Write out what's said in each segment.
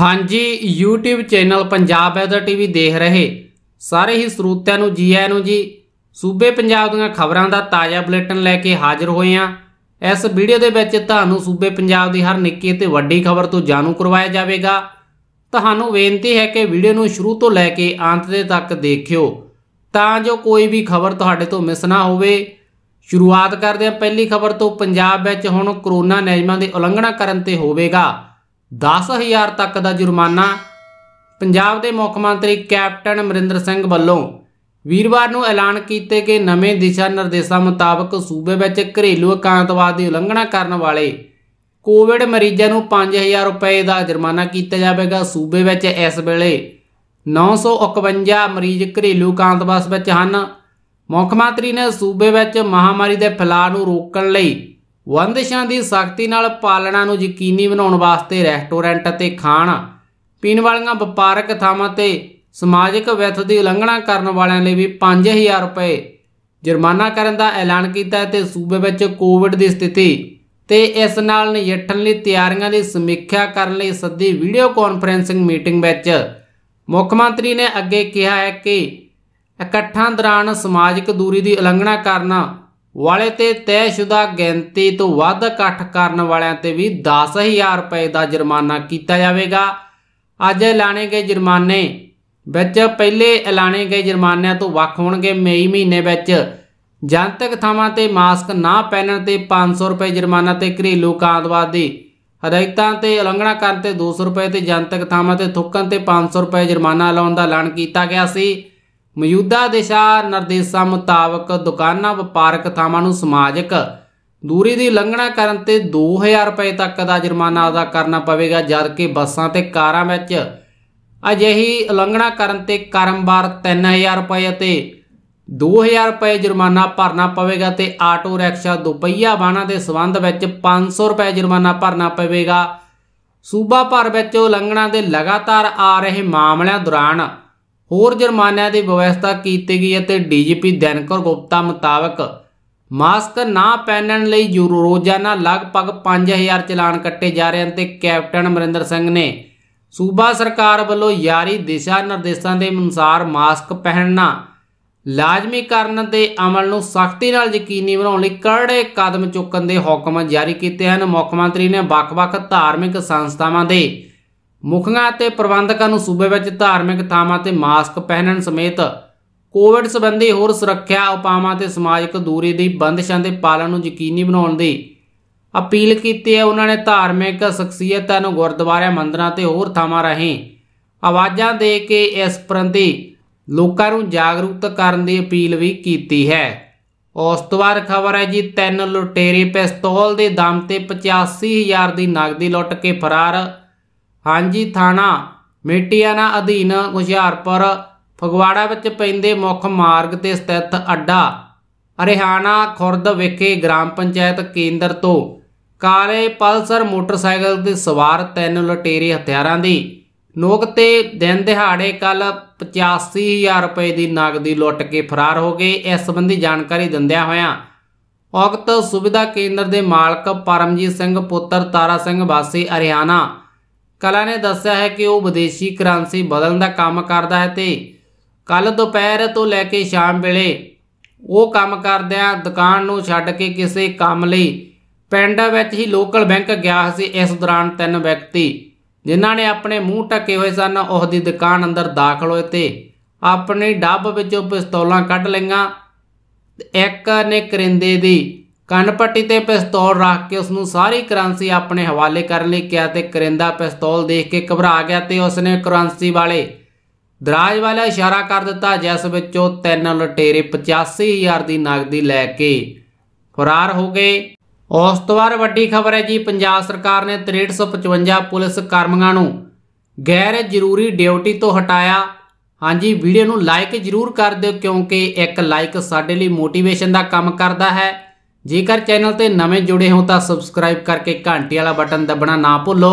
ਹਾਂਜੀ YouTube channel Punjab weather TV ਦੇਖ ਰਹੇ ਸਾਰੇ ਹੀ ਸਰੋਤਿਆਂ ਨੂੰ ਜੀ ਆਇਆਂ ਨੂੰ ਜੀ ਸੂਬੇ ਪੰਜਾਬ ਦੀਆਂ ਖਬਰਾਂ ਦਾ ਤਾਜ਼ਾ ਬੁਲੇਟਿਨ ਲੈ ਕੇ ਹਾਜ਼ਰ ਹੋਏ ਹਾਂ ਇਸ ਵੀਡੀਓ ਦੇ ਵਿੱਚ ਤੁਹਾਨੂੰ ਸੂਬੇ ਪੰਜਾਬ ਦੀ ਹਰ ਨਿੱਕੀ ਤੇ ਵੱਡੀ ਖਬਰ ਤੋਂ ਜਾਣੂ ਕਰਵਾਇਆ ਜਾਵੇਗਾ ਤੁਹਾਨੂੰ ਬੇਨਤੀ ਹੈ ਕਿ ਵੀਡੀਓ ਨੂੰ ਸ਼ੁਰੂ ਤੋਂ ਲੈ ਕੇ ਅੰਤ ਦੇ ਤੱਕ ਦੇਖਿਓ ਤਾਂ ਜੋ ਕੋਈ ਵੀ ਖਬਰ ਤੁਹਾਡੇ ਤੋਂ ਮਿਸ ਨਾ ਹੋਵੇ ਸ਼ੁਰੂਆਤ ਕਰਦੇ ਹਾਂ ਪਹਿਲੀ ਖਬਰ ਤੋਂ ਪੰਜਾਬ ਵਿੱਚ ਹੁਣ ਕਰੋਨਾ ਨਿਯਮਾਂ ਦੀ ਉਲੰਘਣਾ ਕਰਨ ਤੇ ਹੋਵੇਗਾ 10000 ਤੱਕ ਦਾ ਜੁਰਮਾਨਾ ਪੰਜਾਬ ਦੇ ਮੁੱਖ ਮੰਤਰੀ ਕੈਪਟਨ ਅਮਰਿੰਦਰ ਸਿੰਘ ਵੱਲੋਂ ਵੀਰਵਾਰ ਨੂੰ ਐਲਾਨ ਕੀਤੇ ਕਿ ਨਵੇਂ ਦਿਸ਼ਾ ਨਿਰਦੇਸ਼ਾਂ ਮੁਤਾਬਕ ਸੂਬੇ ਵਿੱਚ ਘਰੇਲੂ ਇਕਾਂਤਵਾਦ ਦੀ ਉਲੰਘਣਾ ਕਰਨ ਵਾਲੇ ਕੋਵਿਡ ਮਰੀਜ਼ਾਂ ਨੂੰ 5000 ਰੁਪਏ ਦਾ ਜੁਰਮਾਨਾ ਕੀਤਾ ਜਾਵੇਗਾ ਸੂਬੇ ਵਿੱਚ ਇਸ ਵੇਲੇ 951 ਮਰੀਜ਼ ਘਰੇਲੂ ਇਕਾਂਤਵਾਸ ਵਿੱਚ ਹਨ ਮੁੱਖ ਮੰਤਰੀ ਨੇ ਸੂਬੇ ਵਿੱਚ ਮਹਾਮਾਰੀ ਦੇ ਫੈਲਾਅ ਨੂੰ ਰੋਕਣ ਲਈ ਵੰਦਸ਼ਾਂ ਦੀ ਸਖਤੀ ਨਾਲ ਪਾਲਣਾ ਨੂੰ ਯਕੀਨੀ ਬਣਾਉਣ ਵਾਸਤੇ ਰੈਸਟੋਰੈਂਟ ਅਤੇ ਖਾਣ ਪੀਣ ਵਾਲੀਆਂ ਵਪਾਰਕ ਥਾਵਾਂ ਤੇ ਸਮਾਜਿਕ ਵਿਥ ਦੀ ਉਲੰਘਣਾ ਕਰਨ ਵਾਲਿਆਂ ਲਈ ਵੀ 5000 ਰੁਪਏ ਜੁਰਮਾਨਾ ਕਰਨ ਦਾ ਐਲਾਨ ਕੀਤਾ ਹੈ ਤੇ ਸੂਬੇ ਵਿੱਚ ਕੋਵਿਡ ਦੀ ਸਥਿਤੀ ਤੇ ਇਸ ਨਾਲ ਨਜਿੱਠਣ ਲਈ ਤਿਆਰੀਆਂ ਦੀ ਸਮੀਖਿਆ ਕਰਨ ਲਈ ਸੱਦੀ ਵੀਡੀਓ ਕਾਨਫਰੈਂਸਿੰਗ ਮੀਟਿੰਗ ਵਿੱਚ ਮੁੱਖ ਮੰਤਰੀ ਨੇ ਅੱਗੇ ਕਿਹਾ ਹੈ ਕਿ ਇਕੱਠਾਂ ਦੌਰਾਨ ਸਮਾਜਿਕ ਦੂਰੀ ਦੀ ਉਲੰਘਣਾ ਕਰਨਾ ਵਾਲੇ ਤੇ ਤੈਸ਼ੁਦਾ ਗਿਣਤੀ ਤੋਂ ਵੱਧ ਇਕੱਠ ਕਰਨ ਵਾਲਿਆਂ ਤੇ ਵੀ 10000 ਰੁਪਏ ਦਾ ਜੁਰਮਾਨਾ ਕੀਤਾ ਜਾਵੇਗਾ ਅੱਜ ਐਲਾਨੇ ਗਏ ਜੁਰਮਾਨੇ ਵਿੱਚ ਪਹਿਲੇ ਐਲਾਨੇ ਗਏ ਜੁਰਮਾਨਿਆਂ ਤੋਂ ਵੱਖ ਹੋਣਗੇ ਮਈ ਮਹੀਨੇ ਵਿੱਚ ਜਨਤਕ ਥਾਵਾਂ ਤੇ ਮਾਸਕ ਨਾ ਪਹਿਨਣ ਤੇ 500 ਰੁਪਏ ਜੁਰਮਾਨਾ ਤੇ ਘਰੇਲੂ ਕਾਂਦਵਾਦੀ ਹਦਾਇਤਾਂ ਤੇ ਉਲੰਘਣਾ ਕਰਨ ਤੇ 200 ਰੁਪਏ ਤੇ ਜਨਤਕ ਥਾਵਾਂ ਤੇ ਥੁੱਕਣ ਤੇ 500 ਰੁਪਏ ਜੁਰਮਾਨਾ ਲਾਉਣ ਦਾ ਐਲਾਨ ਕੀਤਾ ਗਿਆ ਸੀ ਮੌਜੂਦਾ ਦਿਸ਼ਾ ਨਿਰਦੇਸ਼ਾਂ ਮੁਤਾਬਕ ਦੁਕਾਨਾਂ ਵਪਾਰਕ ਥਾਵਾਂ ਨੂੰ ਸਮਾਜਿਕ ਦੂਰੀ ਦੀ ਲੰਘਣਾ ਕਰਨ ਤੇ 2000 ਰੁਪਏ ਤੱਕ ਦਾ ਜੁਰਮਾਨਾ ਅਦਾ ਕਰਨਾ ਪਵੇਗਾ ਜਦਕਿ ਬੱਸਾਂ ਤੇ ਕਾਰਾਂ ਵਿੱਚ ਅਜਿਹੀ ਉਲੰਘਣਾ ਕਰਨ ਤੇ ਕਰਮਵਾਰ 3000 ਰੁਪਏ ਅਤੇ 2000 ਰੁਪਏ ਜੁਰਮਾਨਾ ਭਰਨਾ ਪਵੇਗਾ ਤੇ ਆਟੋ ਰਿਕਸ਼ਾ ਦੁਪਹੀਆ ਵਾਹਨਾਂ ਦੇ ਸਬੰਧ ਵਿੱਚ 500 ਰੁਪਏ ਜੁਰਮਾਨਾ ਭਰਨਾ ਪਵੇਗਾ ਸੂਬਾ ਭਰ ਵਿੱਚ ਉਲੰਘਣਾ ਦੇ ਲਗਾਤਾਰ ਆ ਰਹੇ ਮਾਮਲਿਆਂ ਦੌਰਾਨ ਹੋਰ ਜੁਰਮਾਨਿਆਂ ਦੀ ਵਿਵਸਥਾ ਕੀਤੀ ਗਈ ਅਤੇ ਡੀਜੀਪੀ ਦੈਨਕਰ ਗੁਪਤਾ ਮੁਤਾਬਕ ਮਾਸਕ ਨਾ ਪਹਿਨਣ ਲਈ ਰੋਜ਼ਾਨਾ ਲਗਭਗ 5000 ਚਲਾਨ ਕੱਟੇ ਜਾ ਰਹੇ ਹਨ ਤੇ ਕੈਪਟਨ ਅਮਰਿੰਦਰ ਸਿੰਘ ਨੇ ਸੂਬਾ ਸਰਕਾਰ ਵੱਲੋਂ ਜਾਰੀ ਦਿਸ਼ਾ ਨਿਰਦੇਸ਼ਾਂ ਦੇ ਅਨੁਸਾਰ ਮਾਸਕ ਪਹਿਨਣਾ ਲਾਜ਼ਮੀ ਕਰਨ ਦੇ ਅਮਲ ਨੂੰ ਸਖਤੀ ਨਾਲ ਯਕੀਨੀ ਬਣਾਉਣ ਲਈ ਕੜੇ ਕਦਮ ਚੁੱਕਣ ਦੇ ਹੁਕਮ ਜਾਰੀ ਕੀਤੇ ਹਨ ਮੁੱਖ ਮੰਤਰੀ ਨੇ ਵੱਖ-ਵੱਖ ਧਾਰਮਿਕ ਸੰਸਥਾਵਾਂ ਦੇ ਮੁਖੀਆਂ ਅਤੇ ਪ੍ਰਬੰਧਕਾਂ ਨੂੰ ਸੂਬੇ ਵਿੱਚ ਧਾਰਮਿਕ ਥਾਵਾਂ ਤੇ ਮਾਸਕ ਪਹਿਨਣ ਸਮੇਤ ਕੋਵਿਡ ਸੰਬੰਧੀ ਹੋਰ ਸੁਰੱਖਿਆ ਉਪਾਵਾਂ ਤੇ ਸਮਾਜਿਕ ਦੂਰੀ ਦੀ ਬੰਦਸ਼ਾਂ ਦੇ ਪਾਲਣ ਨੂੰ ਯਕੀਨੀ ਬਣਾਉਣ ਦੀ ਅਪੀਲ ਕੀਤੀ ਹੈ ਉਹਨਾਂ ਨੇ ਧਾਰਮਿਕ ਸ਼ਖਸੀਅਤਾਂ ਨੂੰ ਗੁਰਦੁਆਰਿਆਂ ਮੰਦਰਾਂ ਤੇ ਹੋਰ ਥਾਵਾਂ ਰਹੀਂ ਆਵਾਜ਼ਾਂ ਦੇ ਕੇ ਇਸ ਪ੍ਰੰਤੀ ਲੋਕਾਂ ਨੂੰ ਜਾਗਰੂਕ ਕਰਨ ਦੀ ਅਪੀਲ ਵੀ ਕੀਤੀ ਹੈ ਬਾਅਦ ਖਬਰ ਹੈ ਜੀ ਤਿੰਨ ਲੁਟੇਰੇ ਪਿਸਤੌਲ ਦੇ ਦਮ ਤੇ 85000 ਦੀ ਨਗਦੀ ਲੁੱਟ ਕੇ ਫਰਾਰ ਹਾਂਜੀ ਥਾਣਾ ਮੇਟੀਆਣਾ ਅਧੀਨ ਹੁਸ਼ਿਆਰਪੁਰ ਫਗਵਾੜਾ ਵਿੱਚ ਪੈਂਦੇ ਮੁੱਖ ਮਾਰਗ ਤੇ ਸਥਿਤ ਅੱਡਾ ਹਰਿਆਣਾ ਖੁਰਦ ਵਿਖੇ ਗ੍ਰਾਮ ਪੰਚਾਇਤ ਕੇਂਦਰ ਤੋਂ ਕਾਲੇ ਪਲਸਰ ਮੋਟਰਸਾਈਕਲ ਤੇ ਸਵਾਰ ਤਿੰਨ ਲੁਟੇਰੇ ਹਥਿਆਰਾਂ ਦੀ ਨੋਕ ਤੇ ਦਿਨ ਦਿਹਾੜੇ ਕੱਲ 85000 ਰੁਪਏ ਦੀ ਨਗਦੀ ਲੁੱਟ ਕੇ ਫਰਾਰ ਹੋ ਗਏ ਇਸ ਸੰਬੰਧੀ ਜਾਣਕਾਰੀ ਦਿੰਦਿਆਂ ਹੋਇਆਂ ਔਕਤ ਸੁਵਿਧਾ ਕੇਂਦਰ ਦੇ ਮਾਲਕ ਪਰਮਜੀਤ ਸਿੰਘ ਪੁੱਤਰ ਤਾਰਾ ਸਿੰਘ ਵਾਸੀ ਹਰਿਆਣਾ ਕਲਾ ਨੇ ਦੱਸਿਆ ਹੈ ਕਿ ਉਹ ਵਿਦੇਸ਼ੀ ਕਰੰਸੀ ਬਦਲਣ ਦਾ ਕੰਮ ਕਰਦਾ ਹੈ ਤੇ ਕੱਲ ਦੁਪਹਿਰ ਤੋਂ ਲੈ ਕੇ ਸ਼ਾਮ ਵੇਲੇ ਉਹ ਕੰਮ ਕਰਦਿਆਂ ਦੁਕਾਨ ਨੂੰ ਛੱਡ ਕੇ ਕਿਸੇ ਕੰਮ ਲਈ ਪਿੰਡ ਵਿੱਚ ਹੀ ਲੋਕਲ ਬੈਂਕ ਗਿਆ ਸੀ ਇਸ ਦੌਰਾਨ ਤਿੰਨ ਵਿਅਕਤੀ ਜਿਨ੍ਹਾਂ ਨੇ ਆਪਣੇ ਮੂੰਹ ਟੱਕੇ ਹੋਏ ਸਨ ਉਸ ਦੀ ਦੁਕਾਨ ਅੰਦਰ ਦਾਖਲ ਹੋਏ ਤੇ ਆਪਣੇ ਡੱਬ ਵਿੱਚੋਂ ਪਿਸਤੌਲਾਂ ਕੱਢ ਲਈਆਂ ਇੱਕ ਨੇ ਕਰਿੰਦੇ ਦੀ ਪੱਟੀ ਤੇ ਪਿਸਤੌਲ ਰੱਖ ਕੇ ਉਸ ਨੂੰ ਸਾਰੀ ਕਰੰਸੀ ਆਪਣੇ ਹਵਾਲੇ ਕਰਨ ਲਈ ਕਿਹਾ ਤੇ ਕਰਿੰਦਾ ਪਿਸਤੌਲ ਦੇਖ ਕੇ ਘਬਰਾ ਗਿਆ ਤੇ ਉਸ ਨੇ ਕਰੰਸੀ ਵਾਲੇ ਦਰਾਜ ਵਾਲਾ ਇਸ਼ਾਰਾ ਕਰ ਦਿੱਤਾ ਜਿਸ ਵਿੱਚੋਂ ਤਿੰਨ ਲਟੇਰੇ 85000 ਦੀ ਨਗਦੀ ਲੈ ਕੇ ਫਰਾਰ ਹੋ ਗਏ ਉਸ ਤੋਂ ਬਾਅਦ ਵੱਡੀ ਖਬਰ ਹੈ ਜੀ ਪੰਜਾਬ ਸਰਕਾਰ ਨੇ 6355 ਪੁਲਿਸ ਕਰਮੀਆਂ ਨੂੰ ਗੈਰ ਜ਼ਰੂਰੀ ਡਿਊਟੀ ਤੋਂ ਹਟਾਇਆ ਹਾਂਜੀ ਵੀਡੀਓ ਨੂੰ ਲਾਈਕ ਜ਼ਰੂਰ ਕਰ ਦਿਓ ਕਿਉਂਕਿ ਇੱਕ ਲਾਈਕ ਸਾਡੇ ਲਈ ਮੋਟੀਵੇਸ਼ਨ ਦਾ ਕੰਮ ਕਰਦਾ ਹੈ ਜੇਕਰ ਚੈਨਲ ਤੇ ਨਵੇਂ ਜੁੜੇ ਹੋ ਤਾਂ ਸਬਸਕ੍ਰਾਈਬ ਕਰਕੇ ਘੰਟੀ ਵਾਲਾ ਬਟਨ ਦਬਣਾ ਨਾ ਭੁੱਲੋ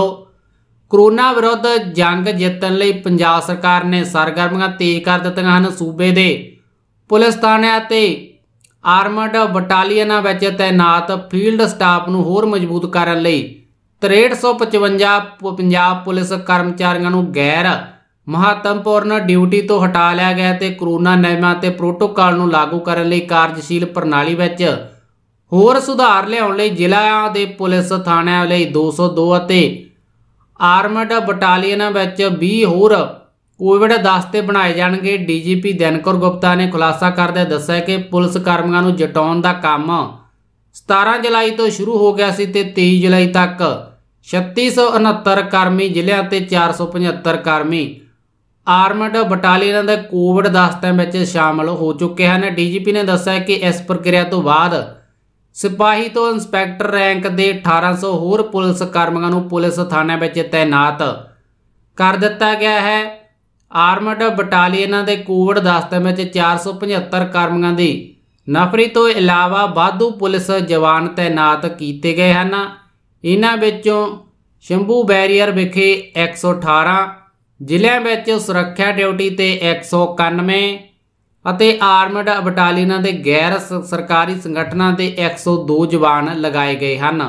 ਕਰੋਨਾ ਵਿਰੁੱਧ ਜੰਗ ਜਿੱਤਣ ਲਈ ਪੰਜਾਬ ਸਰਕਾਰ ਨੇ ਸਰਗਰਮੀਆਂ ਤੇਜ਼ ਕਰ ਦਿੱਤੀਆਂ ਹਨ ਸੂਬੇ ਦੇ ਪੁਲਿਸ ਥਾਣਿਆਂ ਤੇ ਆਰਮਡ ਬਟਾਲੀਅਨਾਂ ਵਿੱਚ ਤਾਇਨਾਤ ਫੀਲਡ ਸਟਾਫ ਨੂੰ ਹੋਰ ਮਜ਼ਬੂਤ ਕਰਨ ਲਈ 6355 ਪੰਜਾਬ ਪੁਲਿਸ ਕਰਮਚਾਰੀਆਂ ਨੂੰ ਗੈਰ ਮਹੱਤਵਪੂਰਨ ਡਿਊਟੀ ਤੋਂ ਹਟਾ ਲਿਆ ਗਿਆ ਤੇ ਕਰੋਨਾ ਨਿਯਮਾਂ ਤੇ ਪ੍ਰੋਟੋਕਾਲ ਨੂੰ ਲਾਗੂ ਕਰਨ ਲਈ ਕਾਰਜਸ਼ੀਲ ਪ੍ਰਣਾਲੀ ਵਿੱਚ ਹੋਰ ਸੁਧਾਰ ਲਿਆਉਣ ਲਈ ਜ਼ਿਲ੍ਹਿਆਂ ਦੇ ਪੁਲਿਸ ਥਾਣਿਆਂ ਲਈ 202 ਅਤੇ ਆਰਮਡ ਬਟਾਲੀਅਨਾਂ ਵਿੱਚ 20 ਹੋਰ ਕੋਵਿਡ-10 ਤੇ ਬਣਾਏ ਜਾਣਗੇ ਡੀਜੀਪੀ ਦਿਨਕਰ ਗੁਪਤਾ ਨੇ ਖੁਲਾਸਾ ਕਰਦੇ ਦੱਸਿਆ ਕਿ ਪੁਲਿਸ ਕਰਮੀਆਂ ਨੂੰ ਜਟਾਉਣ ਦਾ ਕੰਮ 17 ਜੁਲਾਈ ਤੋਂ ਸ਼ੁਰੂ ਹੋ ਗਿਆ ਸੀ ਤੇ 23 ਜੁਲਾਈ ਤੱਕ 3669 ਕਰਮੀ ਜ਼ਿਲ੍ਹਿਆਂ ਤੇ 475 ਕਰਮੀ ਆਰਮਡ ਬਟਾਲੀਅਨਾਂ ਦੇ ਕੋਵਿਡ-10 ਵਿੱਚ ਸ਼ਾਮਲ ਹੋ ਚੁੱਕੇ ਹਨ ਡੀਜੀਪੀ ਨੇ ਦੱਸਿਆ ਕਿ ਇਸ ਪ੍ਰਕਿਰਿਆ ਤੋਂ ਬਾਅਦ ਸਿਪਾਹੀ ਤੋਂ ਇੰਸਪੈਕਟਰ ਰੈਂਕ ਦੇ 1800 ਹੋਰ ਪੁਲਿਸ ਕਰਮੀਆਂ ਨੂੰ ਪੁਲਿਸ ਥਾਣੇ ਵਿੱਚ ਤਾਇਨਾਤ ਕਰ ਦਿੱਤਾ ਗਿਆ ਹੈ ਆਰਮਡ ਬਟਾਲੀਅਨਾਂ ਦੇ ਕੋਵਿਡ ਦਸਤੇ ਵਿੱਚ 475 ਕਰਮੀਆਂ ਦੀ ਨਫਰੀ ਤੋਂ ਇਲਾਵਾ ਬਾਧੂ ਪੁਲਿਸ ਜਵਾਨ ਤਾਇਨਾਤ ਕੀਤੇ ਗਏ ਹਨ ਇਹਨਾਂ ਵਿੱਚੋਂ ਸ਼ੰਭੂ ਬੈਰੀਅਰ ਵਿਖੇ 118 ਜ਼ਿਲ੍ਹਿਆਂ ਵਿੱਚ ਸੁਰੱਖਿਆ ਡਿਊਟੀ ਤੇ 191 ਅਤੇ ਆਰਮਡ ਬਟਾਲੀਨਾਂ ਦੇ ਗੈਰ ਸਰਕਾਰੀ ਸੰਗਠਨਾਂ ਦੇ 102 ਜਵਾਨ ਲਗਾਏ ਗਏ ਹਨ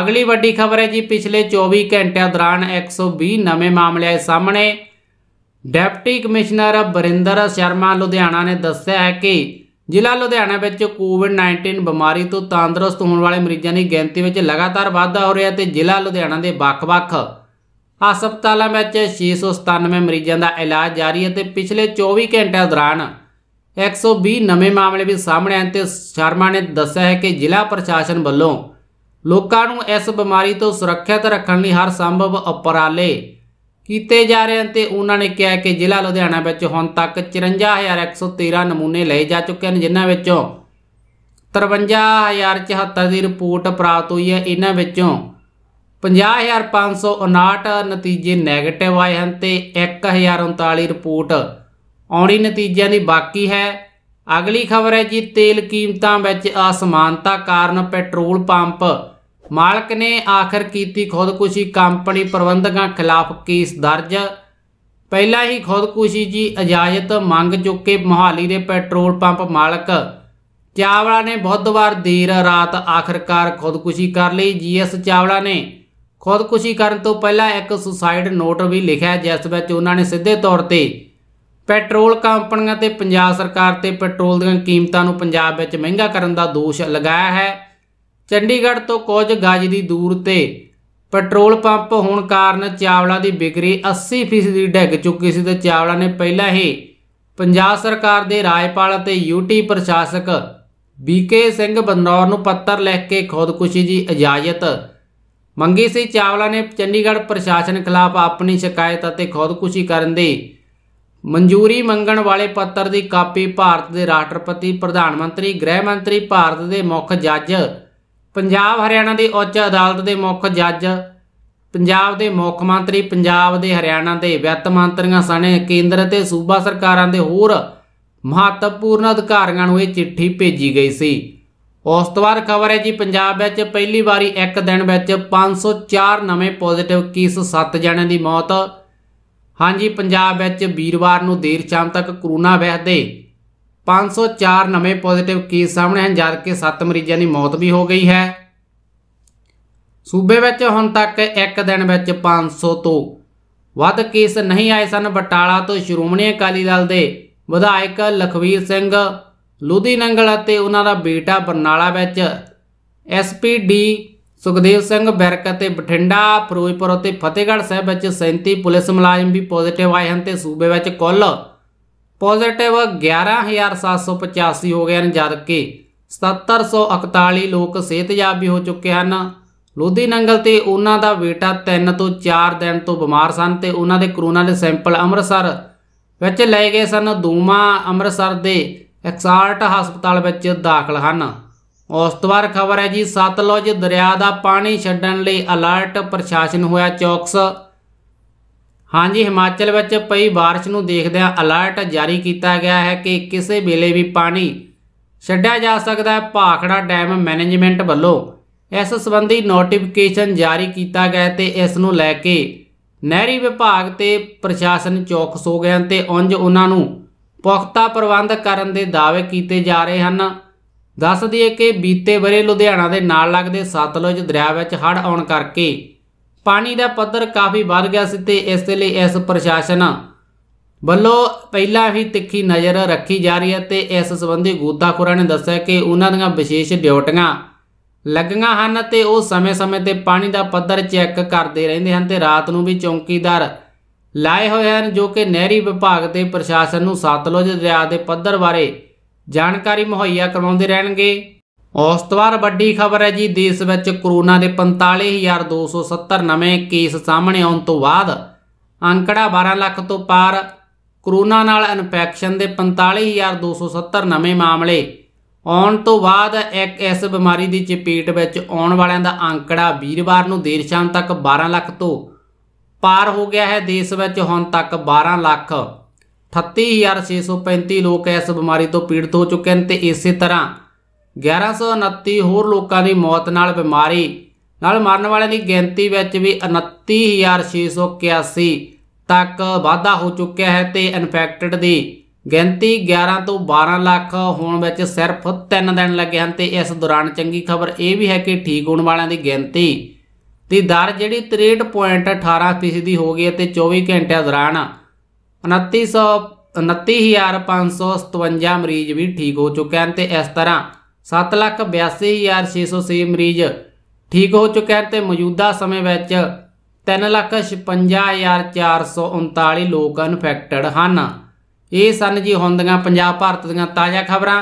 ਅਗਲੀ ਵੱਡੀ ਖਬਰ ਹੈ ਜੀ ਪਿਛਲੇ 24 ਘੰਟਿਆਂ ਦੌਰਾਨ 120 ਨਵੇਂ ਮਾਮਲੇ ਆਏ ਸਾਹਮਣੇ ਡੈਪਟੀ ਕਮਿਸ਼ਨਰ ਬਰਿੰਦਰ ਸ਼ਰਮਾ ਲੁਧਿਆਣਾ ਨੇ ਦੱਸਿਆ ਹੈ ਕਿ ਜ਼ਿਲ੍ਹਾ ਲੁਧਿਆਣਾ ਵਿੱਚ ਕੋਵਿਡ-19 ਬਿਮਾਰੀ ਤੋਂ ਤੰਦਰੁਸਤ ਹੋਣ ਵਾਲੇ ਮਰੀਜ਼ਾਂ ਦੀ ਗਿਣਤੀ ਵਿੱਚ ਲਗਾਤਾਰ ਵਾਧਾ ਹੋ ਰਿਹਾ ਤੇ ਜ਼ਿਲ੍ਹਾ ਲੁਧਿਆਣਾ ਦੇ ਵੱਖ-ਵੱਖ ਹਸਪਤਾਲਾਂ ਵਿੱਚ 697 ਮਰੀਜ਼ਾਂ ਦਾ ਇਲਾਜ ਜਾਰੀ ਹੈ ਤੇ ਪਿਛਲੇ 24 ਘੰਟਿਆਂ ਦੌਰਾਨ 120 ਨਵੇਂ ਮਾਮਲੇ ਵੀ ਸਾਹਮਣੇ ਆਏ ਤੇ ਸ਼ਰਮਾ ਨੇ ਦੱਸਿਆ ਹੈ ਕਿ ਜ਼ਿਲ੍ਹਾ ਪ੍ਰਸ਼ਾਸਨ ਵੱਲੋਂ ਲੋਕਾਂ ਨੂੰ ਇਸ ਬਿਮਾਰੀ ਤੋਂ ਸੁਰੱਖਿਅਤ ਰੱਖਣ ਲਈ ਹਰ ਸੰਭਵ ਉਪਰਾਲੇ ਕੀਤੇ ਜਾ ਰਹੇ ਹਨ ਤੇ ਉਹਨਾਂ ਨੇ ਕਿਹਾ ਕਿ ਜ਼ਿਲ੍ਹਾ ਲੁਧਿਆਣਾ ਵਿੱਚ ਹੁਣ ਤੱਕ 54113 ਨਮੂਨੇ ਲਏ ਜਾ ਚੁੱਕੇ ਹਨ ਜਿਨ੍ਹਾਂ ਵਿੱਚੋਂ 53074 ਦੀ ਰਿਪੋਰਟ ਪ੍ਰਾਪਤ ਹੋਈ ਹੈ ਇਹਨਾਂ ਵਿੱਚੋਂ 50559 ਨਤੀਜੇ ਨੈਗੇਟਿਵ ਆਏ ਹਨ ਤੇ 1039 ਰਿਪੋਰਟ ਆਉਣੀ ਨਤੀਜਿਆਂ ਦੀ ਬਾਕੀ ਹੈ ਅਗਲੀ ਖਬਰ ਹੈ ਜੀ ਤੇਲ ਕੀਮਤਾਂ ਵਿੱਚ ਅਸਮਾਨਤਾ ਕਾਰਨ ਪੈਟਰੋਲ ਪੰਪ ਮਾਲਕ ਨੇ ਆਖਰ ਕੀਤੀ ਖੁਦਕੁਸ਼ੀ ਕੰਪਨੀ ਪ੍ਰਬੰਧਕਾਂ ਖਿਲਾਫ ਕੇਸ ਦਰਜ ਪਹਿਲਾਂ ਹੀ ਖੁਦਕੁਸ਼ੀ ਦੀ ਇਜਾਜ਼ਤ ਮੰਗ ਚੁੱਕੇ ਮੋਹਾਲੀ ਦੇ ਪੈਟਰੋਲ ਪੰਪ ਮਾਲਕ ਚਾਵਲਾ ਨੇ ਬੁੱਧਵਾਰ ਦੇਰ ਰਾਤ ਆਖਰਕਾਰ ਖੁਦਕੁਸ਼ੀ ਕਰ ਲਈ ਜੀਐਸ ਚਾਵਲਾ ਨੇ ਖੁਦਕੁਸ਼ੀ ਕਰਨ ਤੋਂ ਪਹਿਲਾਂ ਇੱਕ ਸੁਸਾਈਡ ਨੋਟ ਵੀ ਲਿਖਿਆ ਜਿਸ ਵਿੱਚ ਉਹਨਾਂ ਨੇ ਸਿੱਧੇ ਤੌਰ ਤੇ ਪੈਟਰੋਲ ਕੰਪਨੀਆਂ ਤੇ ਪੰਜਾਬ ਸਰਕਾਰ ਤੇ ਪੈਟਰੋਲ ਦੀਆਂ ਕੀਮਤਾਂ ਨੂੰ ਪੰਜਾਬ ਵਿੱਚ ਮਹਿੰਗਾ ਕਰਨ ਦਾ ਦੋਸ਼ ਲਗਾਇਆ ਹੈ ਚੰਡੀਗੜ੍ਹ ਤੋਂ ਕੁਝ ਗੱਜ ਦੀ ਦੂਰ ਤੇ ਪੈਟਰੋਲ ਪੰਪ ਹੋਣ ਕਾਰਨ ਚਾਵਲਾ ਦੀ ਵਿਕਰੀ 80% ਦੀ ਡਿੱਗ ਚੁੱਕੀ ਸੀ ਤੇ ਚਾਵਲਾ ਨੇ ਪਹਿਲਾਂ ਹੀ ਪੰਜਾਬ ਸਰਕਾਰ ਦੇ ਰਾਜਪਾਲ ਅਤੇ ਯੂਟੀ ਪ੍ਰਸ਼ਾਸਕ ਬੀਕੇ ਸਿੰਘ ਬੰਦੌਰ ਨੂੰ ਪੱਤਰ ਲਿਖ ਕੇ ਖੁਦਕੁਸ਼ੀ ਦੀ ਇਜਾਜ਼ਤ ਮੰਗੀ ਸੀ ਚਾਵਲਾ ਨੇ ਚੰਡੀਗੜ੍ਹ ਪ੍ਰਸ਼ਾਸਨ ਖਿਲਾਫ ਆਪਣੀ ਸ਼ਿਕਾਇਤ ਅਤੇ ਖੁਦਕੁਸ਼ੀ ਕਰਨ ਦੀ ਮਨਜ਼ੂਰੀ ਮੰਗਣ ਵਾਲੇ ਪੱਤਰ ਦੀ ਕਾਪੀ ਭਾਰਤ ਦੇ ਰਾਸ਼ਟਰਪਤੀ ਪ੍ਰਧਾਨ ਮੰਤਰੀ ਗ੍ਰਹਿ ਮੰਤਰੀ ਭਾਰਤ ਦੇ ਮੁੱਖ ਜੱਜ ਪੰਜਾਬ ਹਰਿਆਣਾ ਦੀ ਉੱਚ ਅਦਾਲਤ ਦੇ ਮੁੱਖ ਜੱਜ ਪੰਜਾਬ ਦੇ ਮੁੱਖ ਮੰਤਰੀ ਪੰਜਾਬ ਦੇ ਹਰਿਆਣਾ ਦੇ ਵਿੱਤ ਮੰਤਰੀਆਂ ਸਣੇ ਕੇਂਦਰ ਅਤੇ ਸੂਬਾ ਸਰਕਾਰਾਂ ਦੇ ਹੋਰ ਮਹੱਤਵਪੂਰਨ ਅਧਿਕਾਰੀਆਂ ਨੂੰ ਇਹ ਚਿੱਠੀ ਭੇਜੀ ਗਈ ਸੀ ਬਾਅਦ ਖਬਰ ਹੈ ਜੀ ਪੰਜਾਬ ਵਿੱਚ ਪਹਿਲੀ ਵਾਰੀ ਇੱਕ ਦਿਨ ਵਿੱਚ 504 ਨਵੇਂ ਪੋਜ਼ਿਟਿਵ ਕੇਸ 7 ਜਣਿਆਂ ਦੀ ਮੌਤ ਹਾਂਜੀ ਪੰਜਾਬ ਵਿੱਚ ਵੀਰਵਾਰ ਨੂੰ ਦੇਰ ਸ਼ਾਮ ਤੱਕ ਕਰੋਨਾ ਵਾਇਰਸ ਦੇ 504 ਨਵੇਂ ਪੋਜ਼ਿਟਿਵ ਕੇਸ ਸਾਹਮਣੇ ਹਨ ਜਦ ਕਿ 7 ਮਰੀਜ਼ਾਂ ਦੀ ਮੌਤ ਵੀ ਹੋ ਗਈ ਹੈ ਸੂਬੇ ਵਿੱਚ ਹੁਣ ਤੱਕ ਇੱਕ ਦਿਨ ਵਿੱਚ 500 ਤੋਂ ਵੱਧ ਕੇਸ ਨਹੀਂ ਆਏ ਸਨ ਬਟਾਲਾ ਤੋਂ ਸ਼੍ਰੋਮਣੀ ਅਕਾਲੀ ਦਲ ਦੇ ਵਿਧਾਇਕ ਲਖਵੀਰ ਸਿੰਘ ਲੁਧੀ ਨੰਗਲ ਅਤੇ ਉਹਨਾਂ ਦਾ ਬੇਟਾ ਬਰਨਾਲਾ ਵਿੱਚ ਐਸਪੀਡੀ ਸੁਖਦੇਵ ਸਿੰਘ ਬਿਰਕ ਅਤੇ ਬਠਿੰਡਾ ਫਿਰੋਜ਼ਪੁਰ ਅਤੇ ਫਤਿਹਗੜ੍ਹ ਸਾਹਿਬ ਵਿੱਚ 37 ਪੁਲਿਸ ਮੁਲਾਜ਼ਮ ਵੀ ਪੋਜ਼ਿਟਿਵ ਆਏ ਹਨ ਤੇ ਸੂਬੇ ਵਿੱਚ ਕੁੱਲ ਪੋਜ਼ਿਟਿਵ 11785 ਹੋ ਗਏ ਹਨ ਜਦਕਿ 7741 ਲੋਕ ਸਿਹਤਯਾਬ ਵੀ ਹੋ ਚੁੱਕੇ ਹਨ ਲੋਧੀ ਨੰਗਲ ਤੇ ਉਹਨਾਂ ਦਾ ਬੇਟਾ 3 ਤੋਂ 4 ਦਿਨ ਤੋਂ ਬਿਮਾਰ ਸਨ ਤੇ ਉਹਨਾਂ ਦੇ ਕਰੋਨਾ ਦੇ ਸੈਂਪਲ ਅੰਮ੍ਰਿਤਸਰ ਵਿੱਚ ਲਏ ਗਏ ਸਨ ਦੂਮਾ ਅੰਮ੍ਰਿਤਸਰ ਦੇ ਐਕਸਾਰਟ ਹਸਪਤਾਲ ਵਿੱਚ ਦਾਖਲ ਹਨ ਉਸ ਤੋਂ ਬਾਅਦ ਖਬਰ ਹੈ ਜੀ ਸਤਲੁਜ ਦਰਿਆ ਦਾ ਪਾਣੀ ਛੱਡਣ ਲਈ ਅਲਰਟ ਪ੍ਰਸ਼ਾਸਨ ਹੋਇਆ ਚੌਕਸ ਹਾਂਜੀ ਹਿਮਾਚਲ ਵਿੱਚ ਪਈ بارش ਨੂੰ ਦੇਖਦਿਆਂ ਅਲਰਟ ਜਾਰੀ ਕੀਤਾ ਗਿਆ ਹੈ ਕਿ ਕਿਸੇ ਵੇਲੇ ਵੀ ਪਾਣੀ ਛੱਡਿਆ ਜਾ ਸਕਦਾ ਹੈ ਭਾਖੜਾ ਡੈਮ ਮੈਨੇਜਮੈਂਟ ਵੱਲੋਂ ਇਸ ਸੰਬੰਧੀ ਨੋਟੀਫਿਕੇਸ਼ਨ ਜਾਰੀ ਕੀਤਾ ਗਿਆ ਤੇ ਇਸ ਨੂੰ ਲੈ ਕੇ ਨਹਿਰੀ ਵਿਭਾਗ ਤੇ ਪ੍ਰਸ਼ਾਸਨ ਚੌਕਸ ਹੋ ਗਏ ਤੇ ਉੰਜ ਉਹਨਾਂ ਨੂੰ ਪੁਖਤਾ ਪ੍ਰਬੰਧ ਕਰਨ ਦੇ ਦਾਅਵੇ ਕੀਤੇ ਜਾ ਰਹੇ ਹਨ ਦੱਸ ਦਈਏ ਕਿ ਬੀਤੇ ਬਰੇ ਲੁਧਿਆਣਾ ਦੇ ਨਾਲ ਲੱਗਦੇ ਸਤਲੁਜ ਦਰਿਆ ਵਿੱਚ ਹੜ੍ਹ ਆਉਣ ਕਰਕੇ ਪਾਣੀ ਦਾ ਪੱਧਰ ਕਾਫੀ ਵੱਧ ਗਿਆ ਸੀ ਤੇ ਇਸ ਲਈ ਇਸ ਪ੍ਰਸ਼ਾਸਨ ਵੱਲੋਂ ਪਹਿਲਾਂ ਹੀ ਤਿੱਖੀ ਨਜ਼ਰ ਰੱਖੀ ਜਾ ਰਹੀ ਹੈ ਤੇ ਇਸ ਸੰਬੰਧੀ ਗੋਦਾਖੋਰਾ ਨੇ ਦੱਸਿਆ ਕਿ ਉਹਨਾਂ ਦੀਆਂ ਵਿਸ਼ੇਸ਼ ਡਿਊਟੀਆਂ ਲੱਗੀਆਂ ਹਨ ਤੇ ਉਹ ਸਮੇਂ-ਸਮੇਂ ਤੇ ਪਾਣੀ ਦਾ ਪੱਧਰ ਚੈੱਕ ਕਰਦੇ ਰਹਿੰਦੇ ਹਨ ਤੇ ਰਾਤ ਨੂੰ ਵੀ ਚੌਕੀਦਾਰ ਲਾਏ ਹੋਏ ਹਨ ਜੋ ਕਿ ਨਹਿਰੀ ਵਿਭਾਗ ਦੇ ਪ੍ਰਸ਼ਾਸਨ ਨੂੰ ਸਤਲੁਜ ਦਰਿਆ ਦੇ ਪੱਧਰ ਬਾਰੇ ਜਾਣਕਾਰੀ ਮੁਹੱਈਆ ਕਰਵਾਉਂਦੇ ਰਹਿਣਗੇ ਉਸ ਤੋਂ ਬਾਅਦ ਵੱਡੀ ਖਬਰ ਹੈ ਜੀ ਦੇਸ਼ ਵਿੱਚ ਕਰੋਨਾ ਦੇ 45270 ਨਵੇਂ ਕੇਸ ਸਾਹਮਣੇ ਆਉਣ ਤੋਂ ਬਾਅਦ ਅੰਕੜਾ 12 ਲੱਖ ਤੋਂ ਪਾਰ ਕਰੋਨਾ ਨਾਲ ਇਨਫੈਕਸ਼ਨ ਦੇ 45270 ਨਵੇਂ ਮਾਮਲੇ ਆਉਣ ਤੋਂ ਬਾਅਦ ਇੱਕ ਇਸ ਬਿਮਾਰੀ ਦੀ ਚਪੇਟ ਵਿੱਚ ਆਉਣ ਵਾਲਿਆਂ ਦਾ ਅੰਕੜਾ ਵੀਰਵਾਰ ਨੂੰ ਦੇਰ ਸ਼ਾਮ ਤੱਕ 12 ਲੱਖ ਤੋਂ ਪਾਰ ਹੋ ਗਿਆ ਹੈ ਦੇਸ਼ ਵਿੱਚ ਹੁਣ ਤੱਕ 12 ਲੱਖ 38635 ਲੋਕ ਇਸ ਬਿਮਾਰੀ ਤੋਂ ਪੀੜਤ ਹੋ ਚੁੱਕੇ ਹਨ ਤੇ ਇਸੇ ਤਰ੍ਹਾਂ 1129 ਹੋਰ ਲੋਕਾਂ ਦੀ ਮੌਤ ਨਾਲ ਬਿਮਾਰੀ ਨਾਲ ਮਰਨ ਵਾਲਿਆਂ ਦੀ ਗਿਣਤੀ ਵਿੱਚ ਵੀ 29681 ਤੱਕ ਵਾਧਾ ਹੋ ਚੁੱਕਿਆ ਹੈ ਤੇ ਇਨਫੈਕਟਡ ਦੀ ਗਿਣਤੀ 11 ਤੋਂ 12 ਲੱਖ ਹੋਣ ਵਿੱਚ ਸਿਰਫ 3 ਦਿਨ ਲੱਗੇ ਹਨ ਤੇ ਇਸ ਦੌਰਾਨ ਚੰਗੀ ਖਬਰ ਇਹ ਵੀ ਹੈ ਕਿ ਠੀਕ ਹੋਣ ਵਾਲਿਆਂ ਦੀ ਗਿਣਤੀ ਦੀ ਦਰ ਜਿਹੜੀ 63.18% ਹੋ ਗਈ ਤੇ 24 ਘੰਟਿਆਂ ਦੌਰਾਨ 2900 29557 ਮਰੀਜ਼ ਵੀ ਠੀਕ ਹੋ ਚੁੱਕੇ ਹਨ ਤੇ ਇਸ ਤਰ੍ਹਾਂ 782606 ਮਰੀਜ਼ ਠੀਕ ਹੋ ਚੁੱਕੇ ਹਨ ਤੇ ਮੌਜੂਦਾ ਸਮੇਂ ਵਿੱਚ 356439 ਲੋਕ ਇਨਫੈਕਟਡ ਹਨ ਇਹ ਸਨ ਜੀ ਹੁੰਦੀਆਂ ਪੰਜਾਬ ਭਾਰਤ ਦੀਆਂ ਤਾਜ਼ਾ ਖਬਰਾਂ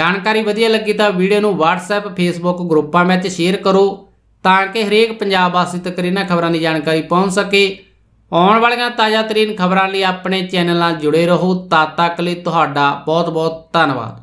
ਜਾਣਕਾਰੀ ਵਧੀਆ ਲੱਗੀ ਤਾਂ ਵੀਡੀਓ ਨੂੰ WhatsApp Facebook ਗਰੁੱਪਾਂ ਵਿੱਚ ਸ਼ੇਅਰ ਕਰੋ ਤਾਂ ਕਿ ਹਰੇਕ ਪੰਜਾਬ ਵਾਸੀ ਤੱਕ ਇਹਨਾਂ ਖਬਰਾਂ ਦੀ ਜਾਣਕਾਰੀ ਪਹੁੰਚ ਸਕੇ ਆਉਣ ਵਾਲੀਆਂ ਤਾਜ਼ਾ ਤਰੀਨ ਖਬਰਾਂ ਲਈ ਆਪਣੇ ਚੈਨਲ ਨਾਲ ਜੁੜੇ ਰਹੋ ਤਦ ਤੱਕ ਲਈ ਤੁਹਾਡਾ ਬਹੁਤ ਬਹੁਤ ਧੰਨਵਾਦ